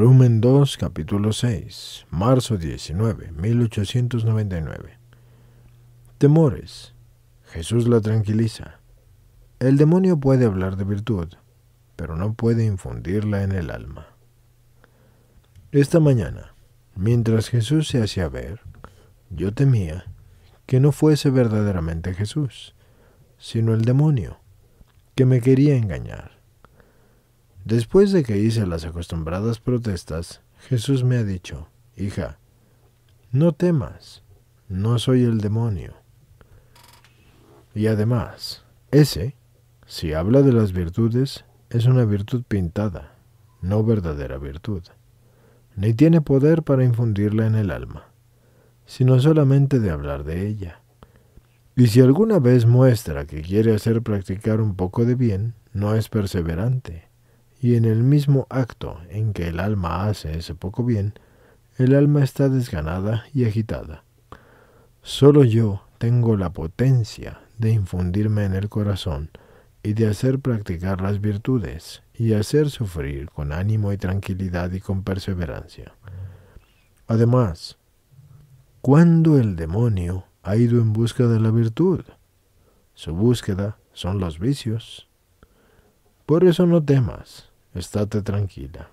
Volumen 2, capítulo 6, marzo 19, 1899. Temores. Jesús la tranquiliza. El demonio puede hablar de virtud, pero no puede infundirla en el alma. Esta mañana, mientras Jesús se hacía ver, yo temía que no fuese verdaderamente Jesús, sino el demonio, que me quería engañar. Después de que hice las acostumbradas protestas, Jesús me ha dicho, hija, no temas, no soy el demonio. Y además, ese, si habla de las virtudes, es una virtud pintada, no verdadera virtud, ni tiene poder para infundirla en el alma, sino solamente de hablar de ella. Y si alguna vez muestra que quiere hacer practicar un poco de bien, no es perseverante, y en el mismo acto en que el alma hace ese poco bien, el alma está desganada y agitada. Solo yo tengo la potencia de infundirme en el corazón y de hacer practicar las virtudes y hacer sufrir con ánimo y tranquilidad y con perseverancia. Además, ¿cuándo el demonio ha ido en busca de la virtud? Su búsqueda son los vicios. Por eso no temas, state tranquilla.